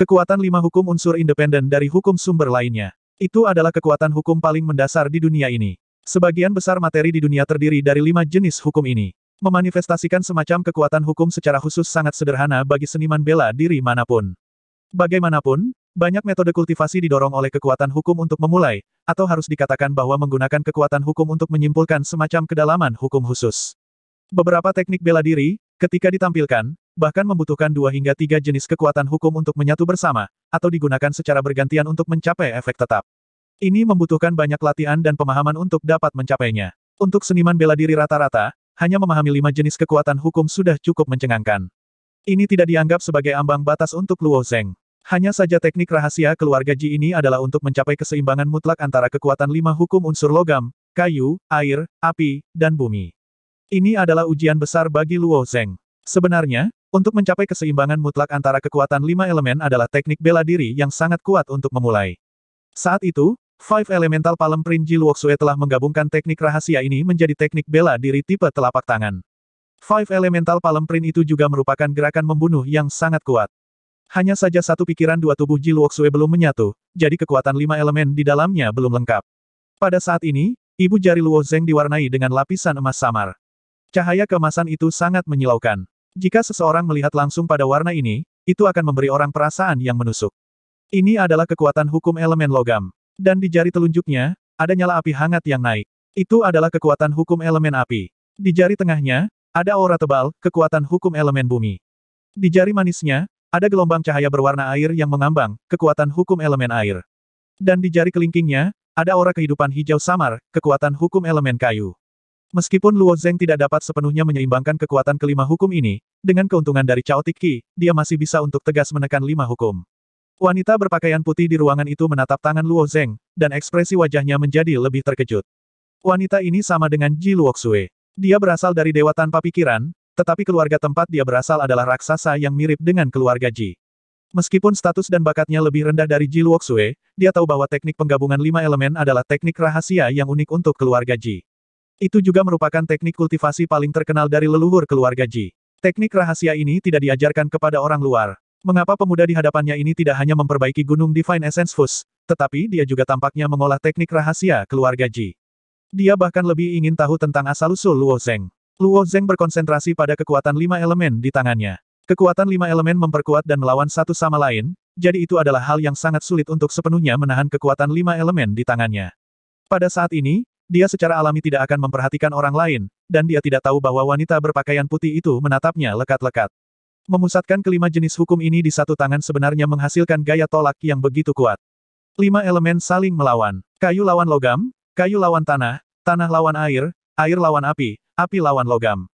Kekuatan lima hukum unsur independen dari hukum sumber lainnya. Itu adalah kekuatan hukum paling mendasar di dunia ini. Sebagian besar materi di dunia terdiri dari lima jenis hukum ini. Memanifestasikan semacam kekuatan hukum secara khusus sangat sederhana bagi seniman bela diri manapun. Bagaimanapun, banyak metode kultivasi didorong oleh kekuatan hukum untuk memulai, atau harus dikatakan bahwa menggunakan kekuatan hukum untuk menyimpulkan semacam kedalaman hukum khusus. Beberapa teknik bela diri, ketika ditampilkan, bahkan membutuhkan dua hingga tiga jenis kekuatan hukum untuk menyatu bersama, atau digunakan secara bergantian untuk mencapai efek tetap. Ini membutuhkan banyak latihan dan pemahaman untuk dapat mencapainya. Untuk seniman bela diri rata-rata, hanya memahami lima jenis kekuatan hukum sudah cukup mencengangkan. Ini tidak dianggap sebagai ambang batas untuk Luo Zeng. Hanya saja teknik rahasia keluarga Ji ini adalah untuk mencapai keseimbangan mutlak antara kekuatan lima hukum unsur logam, kayu, air, api, dan bumi. Ini adalah ujian besar bagi Luo Zeng. Sebenarnya, untuk mencapai keseimbangan mutlak antara kekuatan lima elemen adalah teknik bela diri yang sangat kuat untuk memulai. Saat itu, Five Elemental Palm Print Ji telah menggabungkan teknik rahasia ini menjadi teknik bela diri tipe telapak tangan. Five Elemental Palm Print itu juga merupakan gerakan membunuh yang sangat kuat. Hanya saja satu pikiran dua tubuh Ji Luoxue belum menyatu, jadi kekuatan lima elemen di dalamnya belum lengkap. Pada saat ini, ibu jari Luo Zeng diwarnai dengan lapisan emas samar. Cahaya kemasan itu sangat menyilaukan. Jika seseorang melihat langsung pada warna ini, itu akan memberi orang perasaan yang menusuk. Ini adalah kekuatan hukum elemen logam. Dan di jari telunjuknya, ada nyala api hangat yang naik. Itu adalah kekuatan hukum elemen api. Di jari tengahnya, ada aura tebal, kekuatan hukum elemen bumi. Di jari manisnya, ada gelombang cahaya berwarna air yang mengambang, kekuatan hukum elemen air. Dan di jari kelingkingnya, ada aura kehidupan hijau samar, kekuatan hukum elemen kayu. Meskipun Luo Zeng tidak dapat sepenuhnya menyeimbangkan kekuatan kelima hukum ini, dengan keuntungan dari Cao Tiki, dia masih bisa untuk tegas menekan lima hukum. Wanita berpakaian putih di ruangan itu menatap tangan Luo Zeng, dan ekspresi wajahnya menjadi lebih terkejut. Wanita ini sama dengan Ji Luoxue. Dia berasal dari dewa tanpa pikiran, tetapi keluarga tempat dia berasal adalah raksasa yang mirip dengan keluarga Ji. Meskipun status dan bakatnya lebih rendah dari Ji Luoxue, dia tahu bahwa teknik penggabungan lima elemen adalah teknik rahasia yang unik untuk keluarga Ji. Itu juga merupakan teknik kultivasi paling terkenal dari leluhur keluarga Ji. Teknik rahasia ini tidak diajarkan kepada orang luar. Mengapa pemuda di hadapannya ini tidak hanya memperbaiki gunung Divine Essence Fuss, tetapi dia juga tampaknya mengolah teknik rahasia keluarga Ji. Dia bahkan lebih ingin tahu tentang asal-usul Luo Zeng. Luo Zeng berkonsentrasi pada kekuatan lima elemen di tangannya. Kekuatan lima elemen memperkuat dan melawan satu sama lain, jadi itu adalah hal yang sangat sulit untuk sepenuhnya menahan kekuatan lima elemen di tangannya. Pada saat ini, dia secara alami tidak akan memperhatikan orang lain, dan dia tidak tahu bahwa wanita berpakaian putih itu menatapnya lekat-lekat. Memusatkan kelima jenis hukum ini di satu tangan sebenarnya menghasilkan gaya tolak yang begitu kuat. Lima elemen saling melawan. Kayu lawan logam, kayu lawan tanah, tanah lawan air, air lawan api, api lawan logam.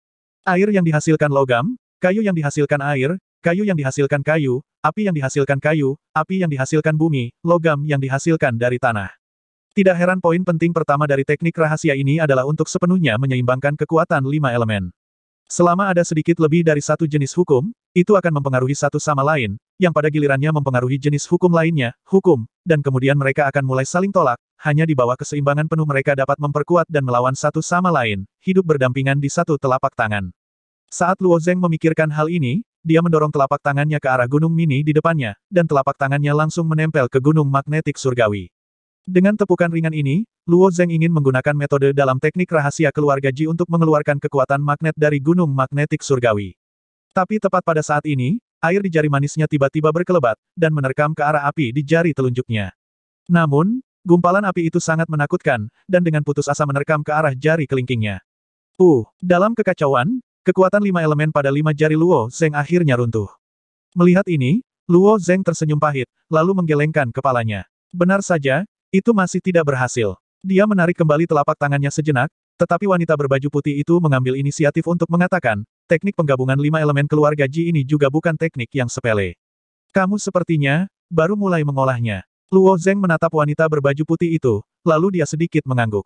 Air yang dihasilkan logam, kayu yang dihasilkan air, kayu yang dihasilkan kayu, api yang dihasilkan kayu, api yang dihasilkan bumi, logam yang dihasilkan dari tanah. Tidak heran poin penting pertama dari teknik rahasia ini adalah untuk sepenuhnya menyeimbangkan kekuatan lima elemen. Selama ada sedikit lebih dari satu jenis hukum, itu akan mempengaruhi satu sama lain, yang pada gilirannya mempengaruhi jenis hukum lainnya, hukum, dan kemudian mereka akan mulai saling tolak, hanya di bawah keseimbangan penuh mereka dapat memperkuat dan melawan satu sama lain, hidup berdampingan di satu telapak tangan. Saat Luo Zeng memikirkan hal ini, dia mendorong telapak tangannya ke arah gunung mini di depannya, dan telapak tangannya langsung menempel ke gunung magnetik surgawi. Dengan tepukan ringan ini, Luo Zeng ingin menggunakan metode dalam teknik rahasia keluarga Ji untuk mengeluarkan kekuatan magnet dari gunung magnetik surgawi. Tapi tepat pada saat ini, air di jari manisnya tiba-tiba berkelebat, dan menerkam ke arah api di jari telunjuknya. Namun, gumpalan api itu sangat menakutkan, dan dengan putus asa menerkam ke arah jari kelingkingnya. Uh, dalam kekacauan, kekuatan lima elemen pada lima jari Luo Zeng akhirnya runtuh. Melihat ini, Luo Zeng tersenyum pahit, lalu menggelengkan kepalanya. Benar saja, itu masih tidak berhasil. Dia menarik kembali telapak tangannya sejenak, tetapi wanita berbaju putih itu mengambil inisiatif untuk mengatakan, teknik penggabungan lima elemen keluarga Ji ini juga bukan teknik yang sepele. Kamu sepertinya, baru mulai mengolahnya. Luo Zeng menatap wanita berbaju putih itu, lalu dia sedikit mengangguk.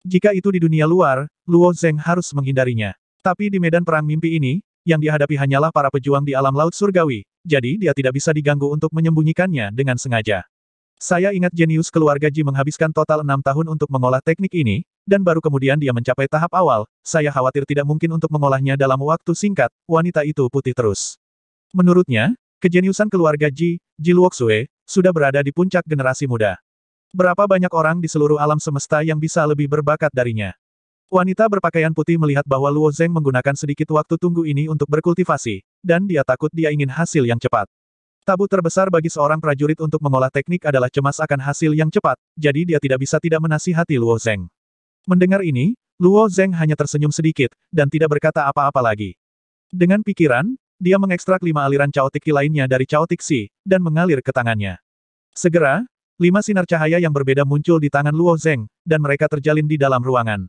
Jika itu di dunia luar, Luo Zeng harus menghindarinya. Tapi di medan perang mimpi ini, yang dihadapi hanyalah para pejuang di alam laut surgawi, jadi dia tidak bisa diganggu untuk menyembunyikannya dengan sengaja. Saya ingat jenius keluarga Ji menghabiskan total enam tahun untuk mengolah teknik ini, dan baru kemudian dia mencapai tahap awal, saya khawatir tidak mungkin untuk mengolahnya dalam waktu singkat, wanita itu putih terus. Menurutnya, kejeniusan keluarga Ji, Ji Luoxue, sudah berada di puncak generasi muda. Berapa banyak orang di seluruh alam semesta yang bisa lebih berbakat darinya? Wanita berpakaian putih melihat bahwa Luo Zeng menggunakan sedikit waktu tunggu ini untuk berkultivasi, dan dia takut dia ingin hasil yang cepat. Tabu terbesar bagi seorang prajurit untuk mengolah teknik adalah cemas akan hasil yang cepat, jadi dia tidak bisa tidak menasihati Luo Zeng. Mendengar ini, Luo Zeng hanya tersenyum sedikit, dan tidak berkata apa-apa lagi. Dengan pikiran, dia mengekstrak lima aliran caotik lainnya dari caotik si, dan mengalir ke tangannya. Segera, lima sinar cahaya yang berbeda muncul di tangan Luo Zeng, dan mereka terjalin di dalam ruangan.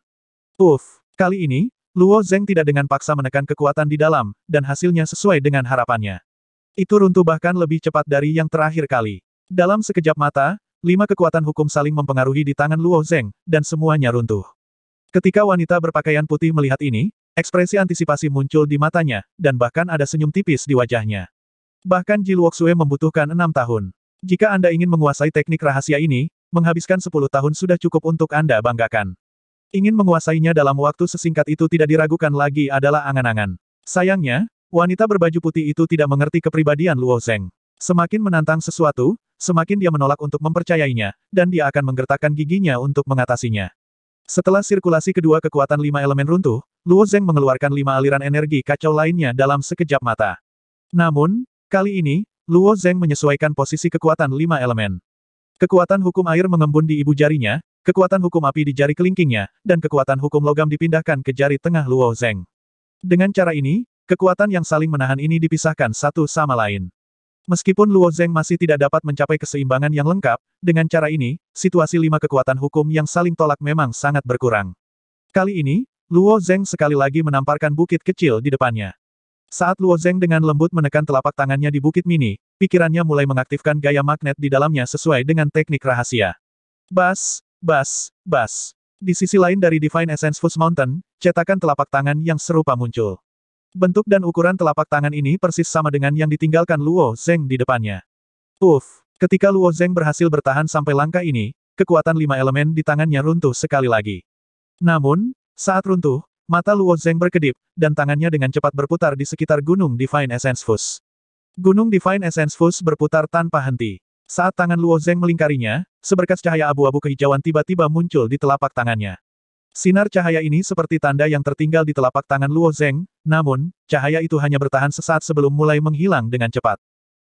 Uff, kali ini, Luo Zeng tidak dengan paksa menekan kekuatan di dalam, dan hasilnya sesuai dengan harapannya. Itu runtuh bahkan lebih cepat dari yang terakhir kali. Dalam sekejap mata, lima kekuatan hukum saling mempengaruhi di tangan Luo Zeng, dan semuanya runtuh. Ketika wanita berpakaian putih melihat ini, ekspresi antisipasi muncul di matanya, dan bahkan ada senyum tipis di wajahnya. Bahkan Ji Luoxue membutuhkan enam tahun. Jika Anda ingin menguasai teknik rahasia ini, menghabiskan sepuluh tahun sudah cukup untuk Anda banggakan. Ingin menguasainya dalam waktu sesingkat itu tidak diragukan lagi adalah angan-angan. Sayangnya, Wanita berbaju putih itu tidak mengerti kepribadian Luo Zeng. Semakin menantang sesuatu, semakin dia menolak untuk mempercayainya, dan dia akan menggertakkan giginya untuk mengatasinya. Setelah sirkulasi kedua kekuatan lima elemen runtuh, Luo Zeng mengeluarkan lima aliran energi kacau lainnya dalam sekejap mata. Namun, kali ini, Luo Zeng menyesuaikan posisi kekuatan lima elemen. Kekuatan hukum air mengembun di ibu jarinya, kekuatan hukum api di jari kelingkingnya, dan kekuatan hukum logam dipindahkan ke jari tengah Luo Zeng. Dengan cara ini, Kekuatan yang saling menahan ini dipisahkan satu sama lain. Meskipun Luo Zeng masih tidak dapat mencapai keseimbangan yang lengkap, dengan cara ini, situasi lima kekuatan hukum yang saling tolak memang sangat berkurang. Kali ini, Luo Zeng sekali lagi menamparkan bukit kecil di depannya. Saat Luo Zeng dengan lembut menekan telapak tangannya di bukit mini, pikirannya mulai mengaktifkan gaya magnet di dalamnya sesuai dengan teknik rahasia. Bas, bas, bas. Di sisi lain dari Divine Essence Fuse Mountain, cetakan telapak tangan yang serupa muncul. Bentuk dan ukuran telapak tangan ini persis sama dengan yang ditinggalkan Luo Zeng di depannya. Uff! Ketika Luo Zeng berhasil bertahan sampai langkah ini, kekuatan lima elemen di tangannya runtuh sekali lagi. Namun, saat runtuh, mata Luo Zeng berkedip, dan tangannya dengan cepat berputar di sekitar Gunung Divine Essence Fuse. Gunung Divine Essence Fuse berputar tanpa henti. Saat tangan Luo Zeng melingkarinya, seberkas cahaya abu-abu kehijauan tiba-tiba muncul di telapak tangannya. Sinar cahaya ini seperti tanda yang tertinggal di telapak tangan Luo Zeng, namun, cahaya itu hanya bertahan sesaat sebelum mulai menghilang dengan cepat.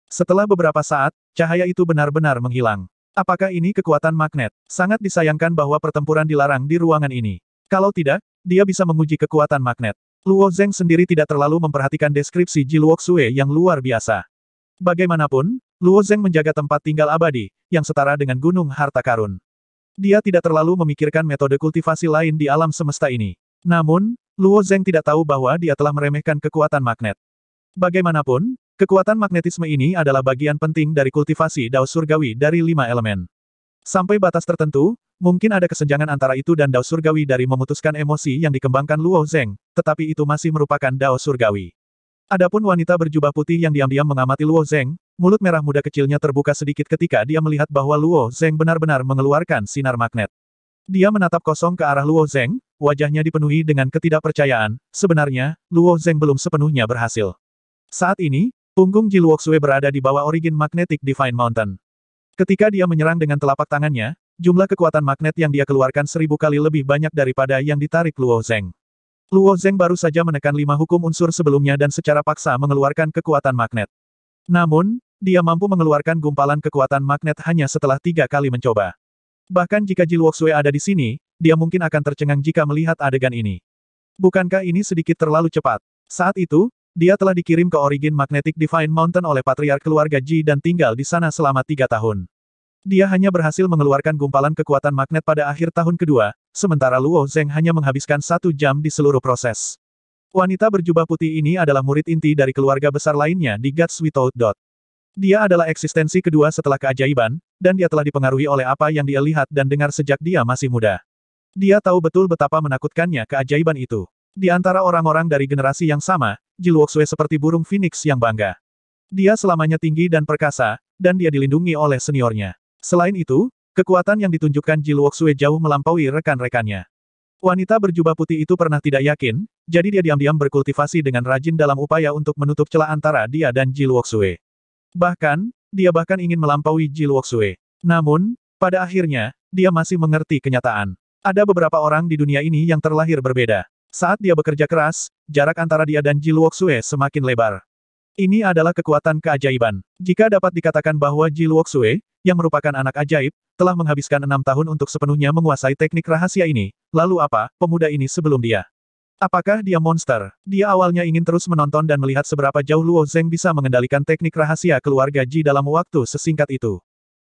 Setelah beberapa saat, cahaya itu benar-benar menghilang. Apakah ini kekuatan magnet? Sangat disayangkan bahwa pertempuran dilarang di ruangan ini. Kalau tidak, dia bisa menguji kekuatan magnet. Luo Zeng sendiri tidak terlalu memperhatikan deskripsi Ji Luo Xue yang luar biasa. Bagaimanapun, Luo Zeng menjaga tempat tinggal abadi, yang setara dengan gunung harta karun. Dia tidak terlalu memikirkan metode kultivasi lain di alam semesta ini. Namun, Luo Zeng tidak tahu bahwa dia telah meremehkan kekuatan magnet. Bagaimanapun, kekuatan magnetisme ini adalah bagian penting dari kultivasi Dao Surgawi dari lima elemen. Sampai batas tertentu, mungkin ada kesenjangan antara itu dan Dao Surgawi dari memutuskan emosi yang dikembangkan Luo Zeng, tetapi itu masih merupakan Dao Surgawi. Adapun wanita berjubah putih yang diam-diam mengamati Luo Zeng, Mulut merah muda kecilnya terbuka sedikit ketika dia melihat bahwa Luo Zeng benar-benar mengeluarkan sinar magnet. Dia menatap kosong ke arah Luo Zeng, wajahnya dipenuhi dengan ketidakpercayaan. Sebenarnya, Luo Zeng belum sepenuhnya berhasil. Saat ini, punggung Ji Luoxue berada di bawah origin magnetik Divine Mountain. Ketika dia menyerang dengan telapak tangannya, jumlah kekuatan magnet yang dia keluarkan seribu kali lebih banyak daripada yang ditarik Luo Zeng. Luo Zeng baru saja menekan lima hukum unsur sebelumnya dan secara paksa mengeluarkan kekuatan magnet. Namun, dia mampu mengeluarkan gumpalan kekuatan magnet hanya setelah tiga kali mencoba. Bahkan jika Ji Luoxue ada di sini, dia mungkin akan tercengang jika melihat adegan ini. Bukankah ini sedikit terlalu cepat? Saat itu, dia telah dikirim ke Origin Magnetic Divine Mountain oleh Patriark keluarga Ji dan tinggal di sana selama tiga tahun. Dia hanya berhasil mengeluarkan gumpalan kekuatan magnet pada akhir tahun kedua, sementara Luo Zeng hanya menghabiskan satu jam di seluruh proses. Wanita berjubah putih ini adalah murid inti dari keluarga besar lainnya di Guts Without Dot. Dia adalah eksistensi kedua setelah keajaiban, dan dia telah dipengaruhi oleh apa yang dia lihat dan dengar sejak dia masih muda. Dia tahu betul betapa menakutkannya keajaiban itu. Di antara orang-orang dari generasi yang sama, Jiluoxue seperti burung phoenix yang bangga. Dia selamanya tinggi dan perkasa, dan dia dilindungi oleh seniornya. Selain itu, kekuatan yang ditunjukkan Jiluoxue jauh melampaui rekan-rekannya. Wanita berjubah putih itu pernah tidak yakin, jadi dia diam-diam berkultivasi dengan rajin dalam upaya untuk menutup celah antara dia dan Jiluoxue. Bahkan, dia bahkan ingin melampaui Ji Luoxue. Namun, pada akhirnya, dia masih mengerti kenyataan. Ada beberapa orang di dunia ini yang terlahir berbeda. Saat dia bekerja keras, jarak antara dia dan Ji Luoxue semakin lebar. Ini adalah kekuatan keajaiban. Jika dapat dikatakan bahwa Ji Luoxue, yang merupakan anak ajaib, telah menghabiskan enam tahun untuk sepenuhnya menguasai teknik rahasia ini, lalu apa, pemuda ini sebelum dia? Apakah dia monster? Dia awalnya ingin terus menonton dan melihat seberapa jauh Luo Zeng bisa mengendalikan teknik rahasia keluarga Ji dalam waktu sesingkat itu.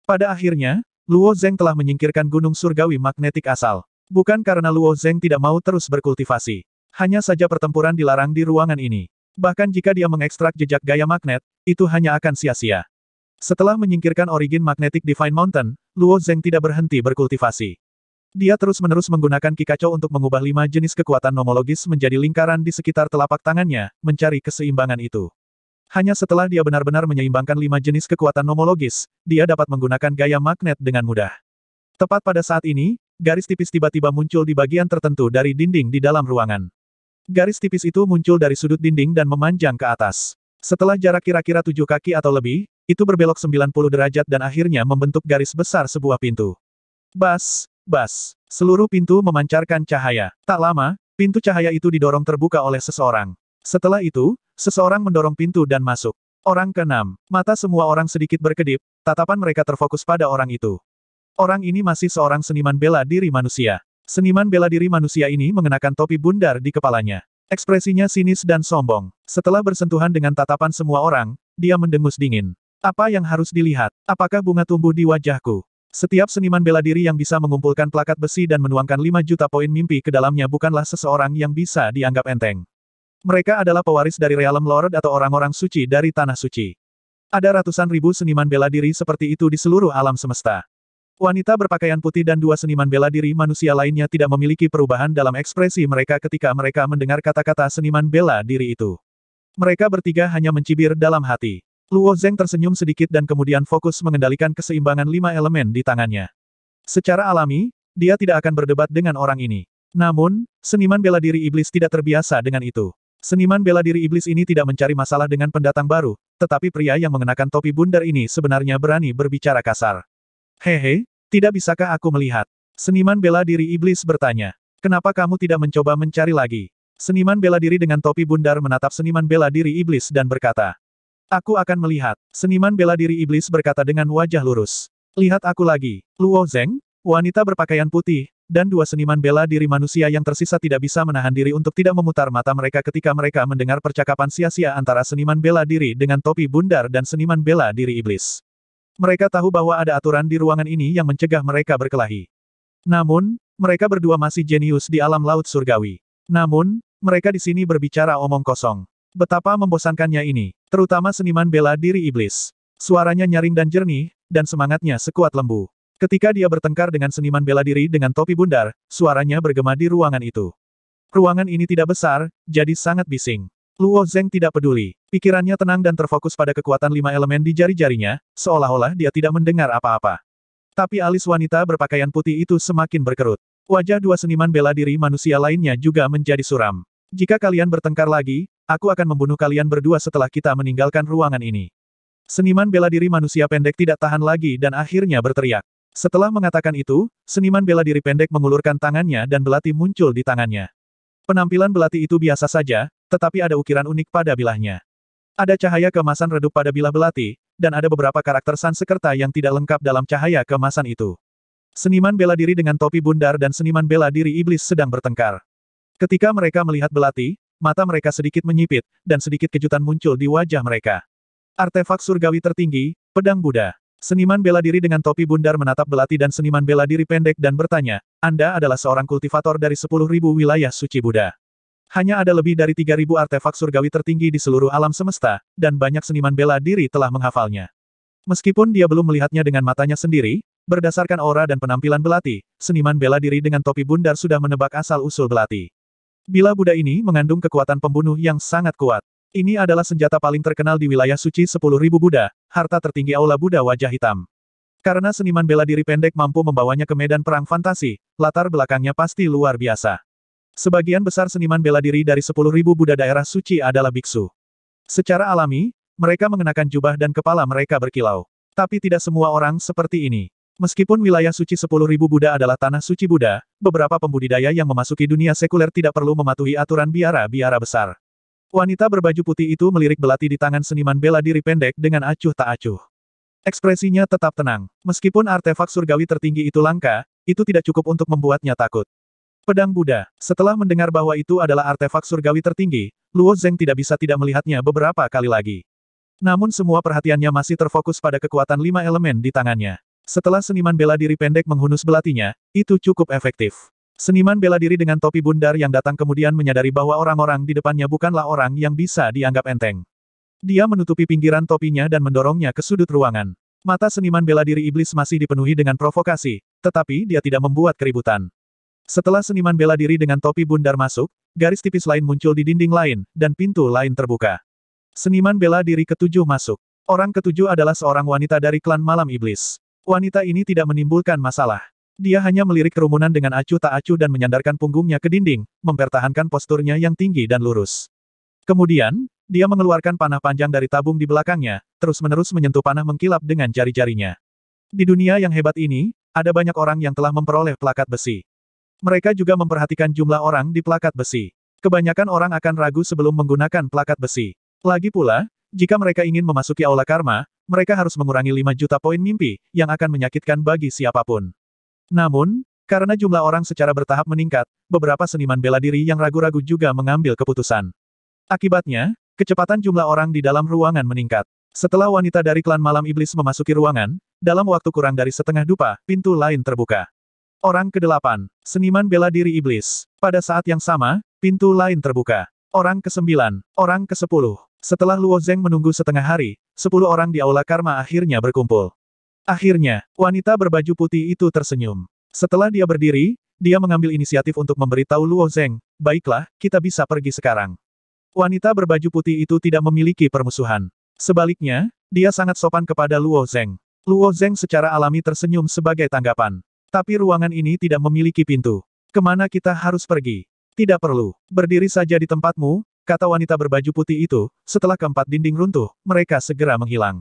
Pada akhirnya, Luo Zeng telah menyingkirkan gunung surgawi magnetik asal. Bukan karena Luo Zeng tidak mau terus berkultivasi. Hanya saja pertempuran dilarang di ruangan ini. Bahkan jika dia mengekstrak jejak gaya magnet, itu hanya akan sia-sia. Setelah menyingkirkan origin magnetik Divine Mountain, Luo Zeng tidak berhenti berkultivasi. Dia terus-menerus menggunakan Kikacho untuk mengubah lima jenis kekuatan nomologis menjadi lingkaran di sekitar telapak tangannya, mencari keseimbangan itu. Hanya setelah dia benar-benar menyeimbangkan lima jenis kekuatan nomologis, dia dapat menggunakan gaya magnet dengan mudah. Tepat pada saat ini, garis tipis tiba-tiba muncul di bagian tertentu dari dinding di dalam ruangan. Garis tipis itu muncul dari sudut dinding dan memanjang ke atas. Setelah jarak kira-kira tujuh kaki atau lebih, itu berbelok 90 derajat dan akhirnya membentuk garis besar sebuah pintu. Bas, Bas! Seluruh pintu memancarkan cahaya. Tak lama, pintu cahaya itu didorong terbuka oleh seseorang. Setelah itu, seseorang mendorong pintu dan masuk. Orang keenam, mata semua orang sedikit berkedip, tatapan mereka terfokus pada orang itu. Orang ini masih seorang seniman bela diri manusia. Seniman bela diri manusia ini mengenakan topi bundar di kepalanya. Ekspresinya sinis dan sombong. Setelah bersentuhan dengan tatapan semua orang, dia mendengus dingin. Apa yang harus dilihat? Apakah bunga tumbuh di wajahku? Setiap seniman bela diri yang bisa mengumpulkan plakat besi dan menuangkan 5 juta poin mimpi ke dalamnya bukanlah seseorang yang bisa dianggap enteng. Mereka adalah pewaris dari Realm Lord atau orang-orang suci dari Tanah Suci. Ada ratusan ribu seniman bela diri seperti itu di seluruh alam semesta. Wanita berpakaian putih dan dua seniman bela diri manusia lainnya tidak memiliki perubahan dalam ekspresi mereka ketika mereka mendengar kata-kata seniman bela diri itu. Mereka bertiga hanya mencibir dalam hati. Luo Zeng tersenyum sedikit dan kemudian fokus mengendalikan keseimbangan lima elemen di tangannya. Secara alami, dia tidak akan berdebat dengan orang ini. Namun, seniman bela diri iblis tidak terbiasa dengan itu. Seniman bela diri iblis ini tidak mencari masalah dengan pendatang baru, tetapi pria yang mengenakan topi bundar ini sebenarnya berani berbicara kasar. Hehe, tidak bisakah aku melihat? Seniman bela diri iblis bertanya. Kenapa kamu tidak mencoba mencari lagi? Seniman bela diri dengan topi bundar menatap seniman bela diri iblis dan berkata, Aku akan melihat. Seniman bela diri iblis berkata dengan wajah lurus. Lihat aku lagi. Luo Zeng, wanita berpakaian putih, dan dua seniman bela diri manusia yang tersisa tidak bisa menahan diri untuk tidak memutar mata mereka ketika mereka mendengar percakapan sia-sia antara seniman bela diri dengan topi bundar dan seniman bela diri iblis. Mereka tahu bahwa ada aturan di ruangan ini yang mencegah mereka berkelahi. Namun, mereka berdua masih jenius di alam laut surgawi. Namun, mereka di sini berbicara omong kosong. Betapa membosankannya ini, terutama seniman bela diri iblis. Suaranya nyaring dan jernih, dan semangatnya sekuat lembu. Ketika dia bertengkar dengan seniman bela diri dengan topi bundar, suaranya bergema di ruangan itu. Ruangan ini tidak besar, jadi sangat bising. Luo Zeng tidak peduli. Pikirannya tenang dan terfokus pada kekuatan lima elemen di jari-jarinya, seolah-olah dia tidak mendengar apa-apa. Tapi alis wanita berpakaian putih itu semakin berkerut. Wajah dua seniman bela diri manusia lainnya juga menjadi suram. Jika kalian bertengkar lagi, Aku akan membunuh kalian berdua setelah kita meninggalkan ruangan ini. Seniman bela diri manusia pendek tidak tahan lagi dan akhirnya berteriak. Setelah mengatakan itu, seniman bela diri pendek mengulurkan tangannya dan belati muncul di tangannya. Penampilan belati itu biasa saja, tetapi ada ukiran unik pada bilahnya. Ada cahaya kemasan redup pada bilah belati, dan ada beberapa karakter sansekerta yang tidak lengkap dalam cahaya kemasan itu. Seniman bela diri dengan topi bundar dan seniman bela diri iblis sedang bertengkar. Ketika mereka melihat belati, mata mereka sedikit menyipit, dan sedikit kejutan muncul di wajah mereka. Artefak surgawi tertinggi, Pedang Buddha. Seniman bela diri dengan topi bundar menatap belati dan seniman bela diri pendek dan bertanya, Anda adalah seorang kultivator dari 10.000 wilayah suci Buddha. Hanya ada lebih dari 3.000 artefak surgawi tertinggi di seluruh alam semesta, dan banyak seniman bela diri telah menghafalnya. Meskipun dia belum melihatnya dengan matanya sendiri, berdasarkan aura dan penampilan belati, seniman bela diri dengan topi bundar sudah menebak asal-usul belati. Bila Buddha ini mengandung kekuatan pembunuh yang sangat kuat. Ini adalah senjata paling terkenal di wilayah suci 10.000 Buddha, harta tertinggi Aula Buddha wajah hitam. Karena seniman bela diri pendek mampu membawanya ke medan perang fantasi, latar belakangnya pasti luar biasa. Sebagian besar seniman bela diri dari 10.000 Buddha daerah suci adalah biksu. Secara alami, mereka mengenakan jubah dan kepala mereka berkilau. Tapi tidak semua orang seperti ini. Meskipun wilayah suci 10.000 Buddha adalah tanah suci Buddha, beberapa pembudidaya yang memasuki dunia sekuler tidak perlu mematuhi aturan biara-biara besar. Wanita berbaju putih itu melirik belati di tangan seniman bela diri pendek dengan acuh tak acuh. Ekspresinya tetap tenang. Meskipun artefak surgawi tertinggi itu langka, itu tidak cukup untuk membuatnya takut. Pedang Buddha. Setelah mendengar bahwa itu adalah artefak surgawi tertinggi, Luo Zeng tidak bisa tidak melihatnya beberapa kali lagi. Namun semua perhatiannya masih terfokus pada kekuatan lima elemen di tangannya. Setelah seniman bela diri pendek menghunus belatinya, itu cukup efektif. Seniman bela diri dengan topi bundar yang datang kemudian menyadari bahwa orang-orang di depannya bukanlah orang yang bisa dianggap enteng. Dia menutupi pinggiran topinya dan mendorongnya ke sudut ruangan. Mata seniman bela diri iblis masih dipenuhi dengan provokasi, tetapi dia tidak membuat keributan. Setelah seniman bela diri dengan topi bundar masuk, garis tipis lain muncul di dinding lain, dan pintu lain terbuka. Seniman bela diri ketujuh masuk. Orang ketujuh adalah seorang wanita dari klan Malam Iblis. Wanita ini tidak menimbulkan masalah. Dia hanya melirik kerumunan dengan acuh tak acuh dan menyandarkan punggungnya ke dinding, mempertahankan posturnya yang tinggi dan lurus. Kemudian, dia mengeluarkan panah panjang dari tabung di belakangnya, terus-menerus menyentuh panah mengkilap dengan jari-jarinya. Di dunia yang hebat ini, ada banyak orang yang telah memperoleh plakat besi. Mereka juga memperhatikan jumlah orang di plakat besi. Kebanyakan orang akan ragu sebelum menggunakan plakat besi. Lagi pula, jika mereka ingin memasuki aula karma, mereka harus mengurangi 5 juta poin mimpi, yang akan menyakitkan bagi siapapun. Namun, karena jumlah orang secara bertahap meningkat, beberapa seniman bela diri yang ragu-ragu juga mengambil keputusan. Akibatnya, kecepatan jumlah orang di dalam ruangan meningkat. Setelah wanita dari klan Malam Iblis memasuki ruangan, dalam waktu kurang dari setengah dupa, pintu lain terbuka. Orang ke-8, seniman bela diri iblis. Pada saat yang sama, pintu lain terbuka. Orang ke-9, orang ke-10, setelah Luo Zeng menunggu setengah hari, sepuluh orang di Aula Karma akhirnya berkumpul. Akhirnya, wanita berbaju putih itu tersenyum. Setelah dia berdiri, dia mengambil inisiatif untuk memberitahu Luo Zeng, baiklah, kita bisa pergi sekarang. Wanita berbaju putih itu tidak memiliki permusuhan. Sebaliknya, dia sangat sopan kepada Luo Zeng. Luo Zeng secara alami tersenyum sebagai tanggapan. Tapi ruangan ini tidak memiliki pintu. Kemana kita harus pergi? Tidak perlu. Berdiri saja di tempatmu, kata wanita berbaju putih itu, setelah keempat dinding runtuh, mereka segera menghilang.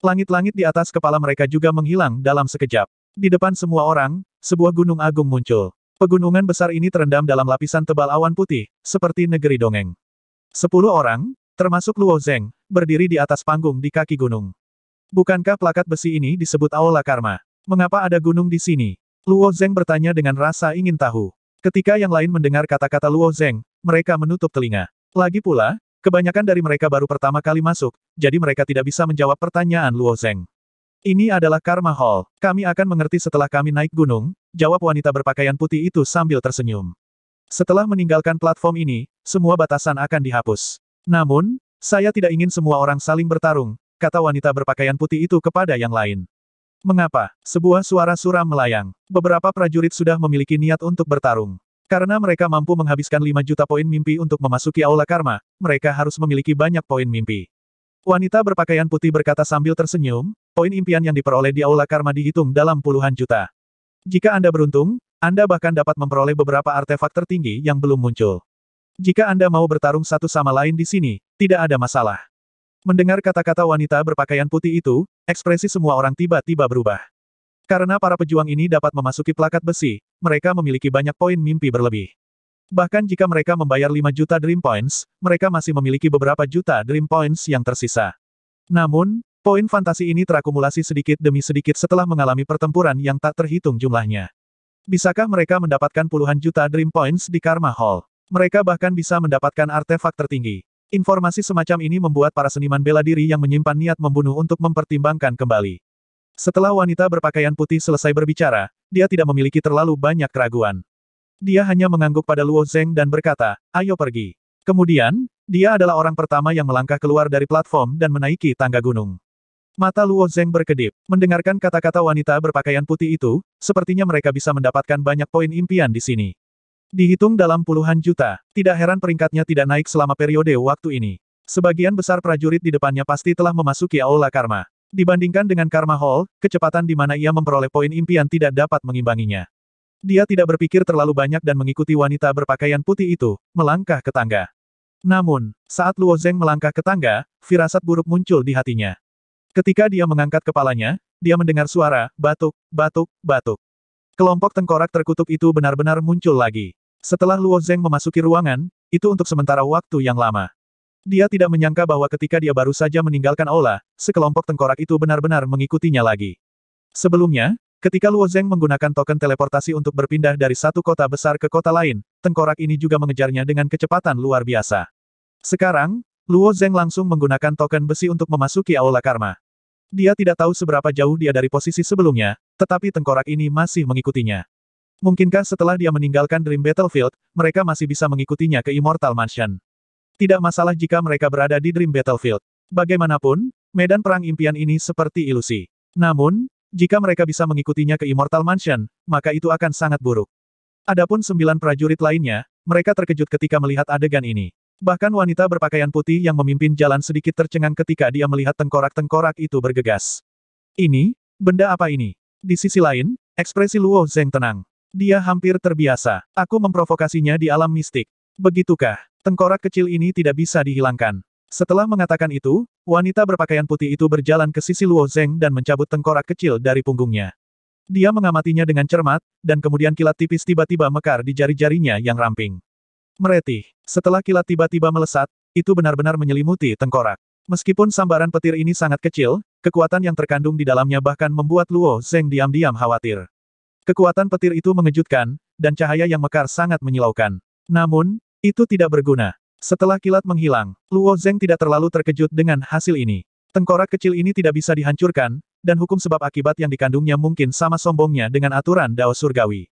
Langit-langit di atas kepala mereka juga menghilang dalam sekejap. Di depan semua orang, sebuah gunung agung muncul. Pegunungan besar ini terendam dalam lapisan tebal awan putih, seperti negeri dongeng. Sepuluh orang, termasuk Luo Zeng, berdiri di atas panggung di kaki gunung. Bukankah plakat besi ini disebut Aula Karma? Mengapa ada gunung di sini? Luo Zeng bertanya dengan rasa ingin tahu. Ketika yang lain mendengar kata-kata Luo Zeng, mereka menutup telinga. Lagi pula, kebanyakan dari mereka baru pertama kali masuk, jadi mereka tidak bisa menjawab pertanyaan Luo Zeng. Ini adalah Karma Hall, kami akan mengerti setelah kami naik gunung, jawab wanita berpakaian putih itu sambil tersenyum. Setelah meninggalkan platform ini, semua batasan akan dihapus. Namun, saya tidak ingin semua orang saling bertarung, kata wanita berpakaian putih itu kepada yang lain. Mengapa? Sebuah suara suram melayang. Beberapa prajurit sudah memiliki niat untuk bertarung. Karena mereka mampu menghabiskan 5 juta poin mimpi untuk memasuki aula karma, mereka harus memiliki banyak poin mimpi. Wanita berpakaian putih berkata sambil tersenyum, poin impian yang diperoleh di aula karma dihitung dalam puluhan juta. Jika Anda beruntung, Anda bahkan dapat memperoleh beberapa artefak tertinggi yang belum muncul. Jika Anda mau bertarung satu sama lain di sini, tidak ada masalah. Mendengar kata-kata wanita berpakaian putih itu, ekspresi semua orang tiba-tiba berubah. Karena para pejuang ini dapat memasuki plakat besi, mereka memiliki banyak poin mimpi berlebih. Bahkan jika mereka membayar 5 juta Dream Points, mereka masih memiliki beberapa juta Dream Points yang tersisa. Namun, poin fantasi ini terakumulasi sedikit demi sedikit setelah mengalami pertempuran yang tak terhitung jumlahnya. Bisakah mereka mendapatkan puluhan juta Dream Points di Karma Hall? Mereka bahkan bisa mendapatkan artefak tertinggi. Informasi semacam ini membuat para seniman bela diri yang menyimpan niat membunuh untuk mempertimbangkan kembali. Setelah wanita berpakaian putih selesai berbicara, dia tidak memiliki terlalu banyak keraguan. Dia hanya mengangguk pada Luo Zeng dan berkata, ayo pergi. Kemudian, dia adalah orang pertama yang melangkah keluar dari platform dan menaiki tangga gunung. Mata Luo Zeng berkedip. Mendengarkan kata-kata wanita berpakaian putih itu, sepertinya mereka bisa mendapatkan banyak poin impian di sini. Dihitung dalam puluhan juta, tidak heran peringkatnya tidak naik selama periode waktu ini. Sebagian besar prajurit di depannya pasti telah memasuki aula karma. Dibandingkan dengan Karma Hall, kecepatan di mana ia memperoleh poin impian tidak dapat mengimbanginya. Dia tidak berpikir terlalu banyak dan mengikuti wanita berpakaian putih itu, melangkah ke tangga. Namun, saat Luo Zeng melangkah ke tangga, firasat buruk muncul di hatinya. Ketika dia mengangkat kepalanya, dia mendengar suara, batuk, batuk, batuk. Kelompok tengkorak terkutuk itu benar-benar muncul lagi. Setelah Luo Zeng memasuki ruangan, itu untuk sementara waktu yang lama. Dia tidak menyangka bahwa ketika dia baru saja meninggalkan aula, sekelompok tengkorak itu benar-benar mengikutinya lagi. Sebelumnya, ketika Luo Zeng menggunakan token teleportasi untuk berpindah dari satu kota besar ke kota lain, tengkorak ini juga mengejarnya dengan kecepatan luar biasa. Sekarang, Luo Zeng langsung menggunakan token besi untuk memasuki aula karma. Dia tidak tahu seberapa jauh dia dari posisi sebelumnya, tetapi tengkorak ini masih mengikutinya. Mungkinkah setelah dia meninggalkan Dream Battlefield, mereka masih bisa mengikutinya ke Immortal Mansion? Tidak masalah jika mereka berada di Dream Battlefield. Bagaimanapun, medan perang impian ini seperti ilusi. Namun, jika mereka bisa mengikutinya ke Immortal Mansion, maka itu akan sangat buruk. Adapun sembilan prajurit lainnya, mereka terkejut ketika melihat adegan ini. Bahkan wanita berpakaian putih yang memimpin jalan sedikit tercengang ketika dia melihat tengkorak-tengkorak itu bergegas. Ini, benda apa ini? Di sisi lain, ekspresi Luo Zeng tenang. Dia hampir terbiasa. Aku memprovokasinya di alam mistik. Begitukah? Tengkorak kecil ini tidak bisa dihilangkan. Setelah mengatakan itu, wanita berpakaian putih itu berjalan ke sisi Luo Zeng dan mencabut tengkorak kecil dari punggungnya. Dia mengamatinya dengan cermat, dan kemudian kilat tipis tiba-tiba mekar di jari-jarinya yang ramping. Meretih. Setelah kilat tiba-tiba melesat, itu benar-benar menyelimuti tengkorak. Meskipun sambaran petir ini sangat kecil, kekuatan yang terkandung di dalamnya bahkan membuat Luo Zeng diam-diam khawatir. Kekuatan petir itu mengejutkan, dan cahaya yang mekar sangat menyilaukan. Namun, itu tidak berguna. Setelah kilat menghilang, Luo Zeng tidak terlalu terkejut dengan hasil ini. Tengkorak kecil ini tidak bisa dihancurkan, dan hukum sebab akibat yang dikandungnya mungkin sama sombongnya dengan aturan Dao Surgawi.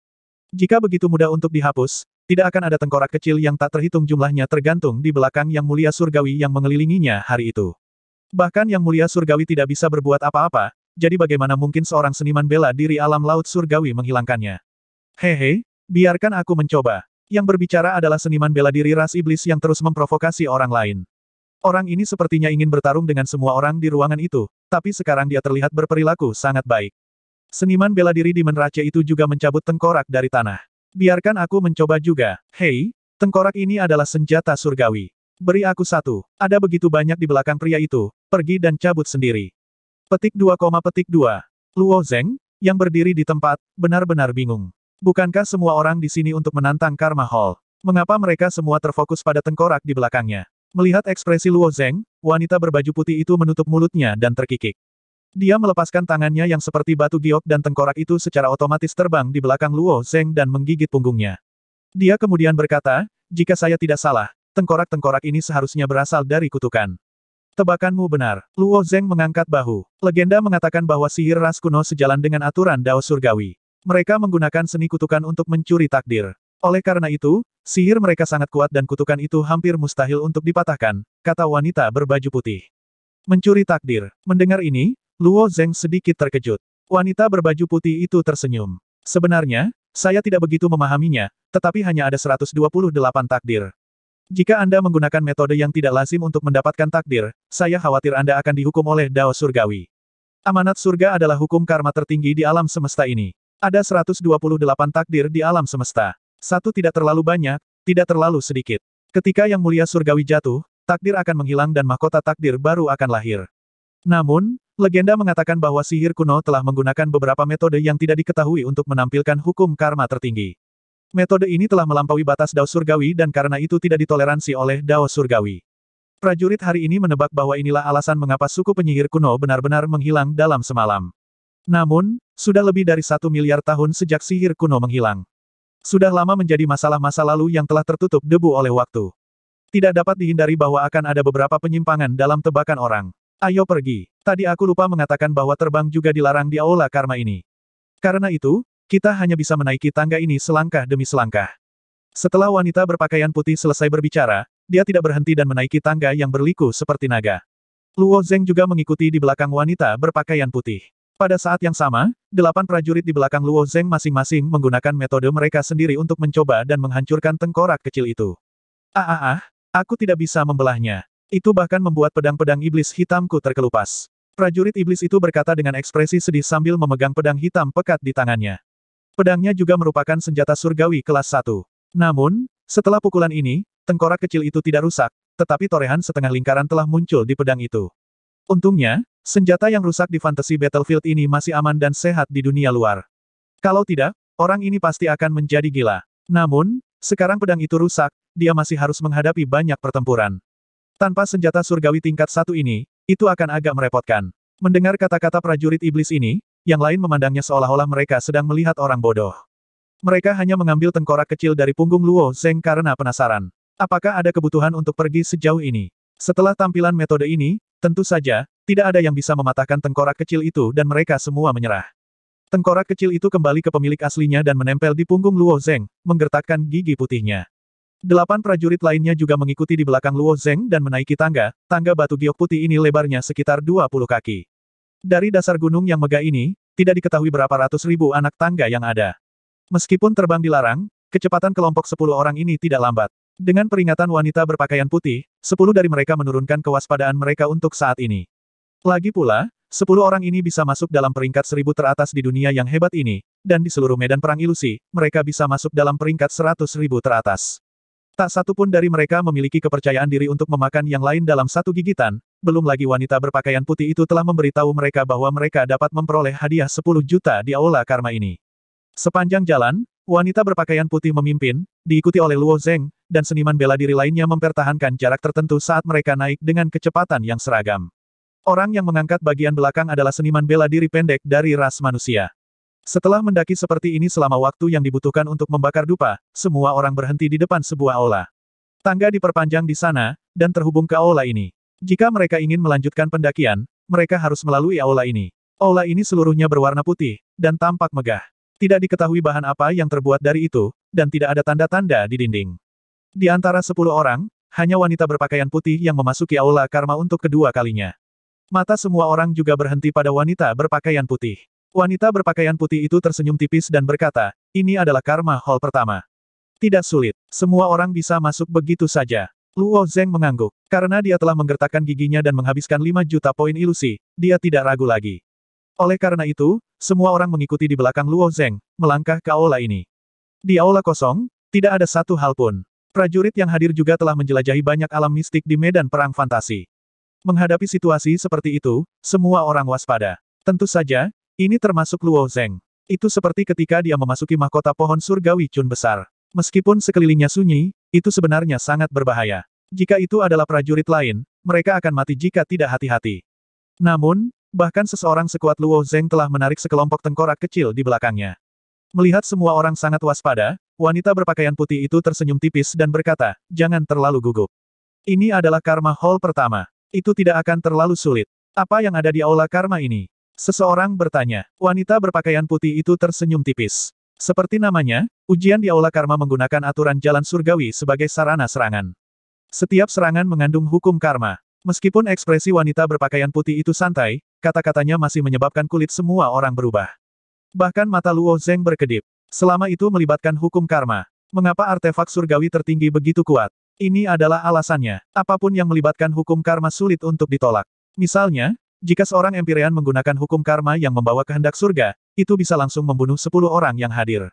Jika begitu mudah untuk dihapus, tidak akan ada tengkorak kecil yang tak terhitung jumlahnya tergantung di belakang Yang Mulia Surgawi yang mengelilinginya hari itu. Bahkan Yang Mulia Surgawi tidak bisa berbuat apa-apa, jadi bagaimana mungkin seorang seniman bela diri alam laut surgawi menghilangkannya? Hehe, biarkan aku mencoba. Yang berbicara adalah seniman bela diri ras iblis yang terus memprovokasi orang lain. Orang ini sepertinya ingin bertarung dengan semua orang di ruangan itu, tapi sekarang dia terlihat berperilaku sangat baik. Seniman bela diri di Menrace itu juga mencabut tengkorak dari tanah. Biarkan aku mencoba juga. Hei, tengkorak ini adalah senjata surgawi. Beri aku satu. Ada begitu banyak di belakang pria itu, pergi dan cabut sendiri. Petik 2, petik 2. Luo Zeng, yang berdiri di tempat, benar-benar bingung. Bukankah semua orang di sini untuk menantang Karma Hall? Mengapa mereka semua terfokus pada tengkorak di belakangnya? Melihat ekspresi Luo Zeng, wanita berbaju putih itu menutup mulutnya dan terkikik. Dia melepaskan tangannya yang seperti batu giok dan tengkorak itu secara otomatis terbang di belakang Luo Zeng dan menggigit punggungnya. Dia kemudian berkata, jika saya tidak salah, tengkorak-tengkorak ini seharusnya berasal dari kutukan. Tebakanmu benar, Luo Zeng mengangkat bahu. Legenda mengatakan bahwa sihir ras kuno sejalan dengan aturan Dao Surgawi. Mereka menggunakan seni kutukan untuk mencuri takdir. Oleh karena itu, sihir mereka sangat kuat dan kutukan itu hampir mustahil untuk dipatahkan, kata wanita berbaju putih. Mencuri takdir. Mendengar ini, Luo Zeng sedikit terkejut. Wanita berbaju putih itu tersenyum. Sebenarnya, saya tidak begitu memahaminya, tetapi hanya ada 128 takdir. Jika Anda menggunakan metode yang tidak lazim untuk mendapatkan takdir, saya khawatir Anda akan dihukum oleh Dao Surgawi. Amanat surga adalah hukum karma tertinggi di alam semesta ini. Ada 128 takdir di alam semesta. Satu tidak terlalu banyak, tidak terlalu sedikit. Ketika Yang Mulia Surgawi jatuh, takdir akan menghilang dan mahkota takdir baru akan lahir. Namun, legenda mengatakan bahwa sihir kuno telah menggunakan beberapa metode yang tidak diketahui untuk menampilkan hukum karma tertinggi. Metode ini telah melampaui batas Dao Surgawi dan karena itu tidak ditoleransi oleh Dao Surgawi. Prajurit hari ini menebak bahwa inilah alasan mengapa suku penyihir kuno benar-benar menghilang dalam semalam. Namun, sudah lebih dari satu miliar tahun sejak sihir kuno menghilang. Sudah lama menjadi masalah masa lalu yang telah tertutup debu oleh waktu. Tidak dapat dihindari bahwa akan ada beberapa penyimpangan dalam tebakan orang. Ayo pergi. Tadi aku lupa mengatakan bahwa terbang juga dilarang di aula karma ini. Karena itu, kita hanya bisa menaiki tangga ini selangkah demi selangkah. Setelah wanita berpakaian putih selesai berbicara, dia tidak berhenti dan menaiki tangga yang berliku seperti naga. Luo Zeng juga mengikuti di belakang wanita berpakaian putih. Pada saat yang sama, delapan prajurit di belakang Luo Zeng masing-masing menggunakan metode mereka sendiri untuk mencoba dan menghancurkan tengkorak kecil itu. Ah ah ah, aku tidak bisa membelahnya. Itu bahkan membuat pedang-pedang iblis hitamku terkelupas. Prajurit iblis itu berkata dengan ekspresi sedih sambil memegang pedang hitam pekat di tangannya. Pedangnya juga merupakan senjata surgawi kelas 1. Namun, setelah pukulan ini, tengkorak kecil itu tidak rusak, tetapi torehan setengah lingkaran telah muncul di pedang itu. Untungnya, Senjata yang rusak di fantasy Battlefield ini masih aman dan sehat di dunia luar. Kalau tidak, orang ini pasti akan menjadi gila. Namun, sekarang pedang itu rusak, dia masih harus menghadapi banyak pertempuran. Tanpa senjata surgawi tingkat satu ini, itu akan agak merepotkan. Mendengar kata-kata prajurit iblis ini, yang lain memandangnya seolah-olah mereka sedang melihat orang bodoh. Mereka hanya mengambil tengkorak kecil dari punggung Luo Zeng karena penasaran. Apakah ada kebutuhan untuk pergi sejauh ini? Setelah tampilan metode ini, tentu saja, tidak ada yang bisa mematahkan tengkorak kecil itu dan mereka semua menyerah. Tengkorak kecil itu kembali ke pemilik aslinya dan menempel di punggung Luo Zeng, menggertakkan gigi putihnya. Delapan prajurit lainnya juga mengikuti di belakang Luo Zeng dan menaiki tangga, tangga batu giok putih ini lebarnya sekitar 20 kaki. Dari dasar gunung yang megah ini, tidak diketahui berapa ratus ribu anak tangga yang ada. Meskipun terbang dilarang, kecepatan kelompok sepuluh orang ini tidak lambat. Dengan peringatan wanita berpakaian putih, sepuluh dari mereka menurunkan kewaspadaan mereka untuk saat ini. Lagi pula, sepuluh orang ini bisa masuk dalam peringkat seribu teratas di dunia yang hebat ini, dan di seluruh medan perang ilusi, mereka bisa masuk dalam peringkat seratus ribu teratas. Tak satu pun dari mereka memiliki kepercayaan diri untuk memakan yang lain dalam satu gigitan, belum lagi wanita berpakaian putih itu telah memberitahu mereka bahwa mereka dapat memperoleh hadiah 10 juta di aula karma ini. Sepanjang jalan, wanita berpakaian putih memimpin, diikuti oleh Luo Zeng, dan seniman bela diri lainnya mempertahankan jarak tertentu saat mereka naik dengan kecepatan yang seragam. Orang yang mengangkat bagian belakang adalah seniman bela diri pendek dari ras manusia. Setelah mendaki seperti ini selama waktu yang dibutuhkan untuk membakar dupa, semua orang berhenti di depan sebuah aula. Tangga diperpanjang di sana, dan terhubung ke aula ini. Jika mereka ingin melanjutkan pendakian, mereka harus melalui aula ini. Aula ini seluruhnya berwarna putih, dan tampak megah. Tidak diketahui bahan apa yang terbuat dari itu, dan tidak ada tanda-tanda di dinding. Di antara sepuluh orang, hanya wanita berpakaian putih yang memasuki aula karma untuk kedua kalinya. Mata semua orang juga berhenti pada wanita berpakaian putih. Wanita berpakaian putih itu tersenyum tipis dan berkata, ini adalah karma hall pertama. Tidak sulit, semua orang bisa masuk begitu saja. Luo Zeng mengangguk. Karena dia telah menggertakkan giginya dan menghabiskan 5 juta poin ilusi, dia tidak ragu lagi. Oleh karena itu, semua orang mengikuti di belakang Luo Zeng, melangkah ke aula ini. Di aula kosong, tidak ada satu hal pun. Prajurit yang hadir juga telah menjelajahi banyak alam mistik di medan perang fantasi. Menghadapi situasi seperti itu, semua orang waspada. Tentu saja, ini termasuk Luo Zeng. Itu seperti ketika dia memasuki mahkota pohon surgawi Chun besar. Meskipun sekelilingnya sunyi, itu sebenarnya sangat berbahaya. Jika itu adalah prajurit lain, mereka akan mati jika tidak hati-hati. Namun, bahkan seseorang sekuat Luo Zeng telah menarik sekelompok tengkorak kecil di belakangnya. Melihat semua orang sangat waspada, wanita berpakaian putih itu tersenyum tipis dan berkata, jangan terlalu gugup. Ini adalah karma hall pertama. Itu tidak akan terlalu sulit. Apa yang ada di aula karma ini? Seseorang bertanya. Wanita berpakaian putih itu tersenyum tipis. Seperti namanya, ujian di aula karma menggunakan aturan jalan surgawi sebagai sarana serangan. Setiap serangan mengandung hukum karma. Meskipun ekspresi wanita berpakaian putih itu santai, kata-katanya masih menyebabkan kulit semua orang berubah. Bahkan mata Luo Zeng berkedip. Selama itu melibatkan hukum karma. Mengapa artefak surgawi tertinggi begitu kuat? Ini adalah alasannya. Apapun yang melibatkan hukum karma sulit untuk ditolak. Misalnya, jika seorang Empyrean menggunakan hukum karma yang membawa kehendak surga, itu bisa langsung membunuh sepuluh orang yang hadir.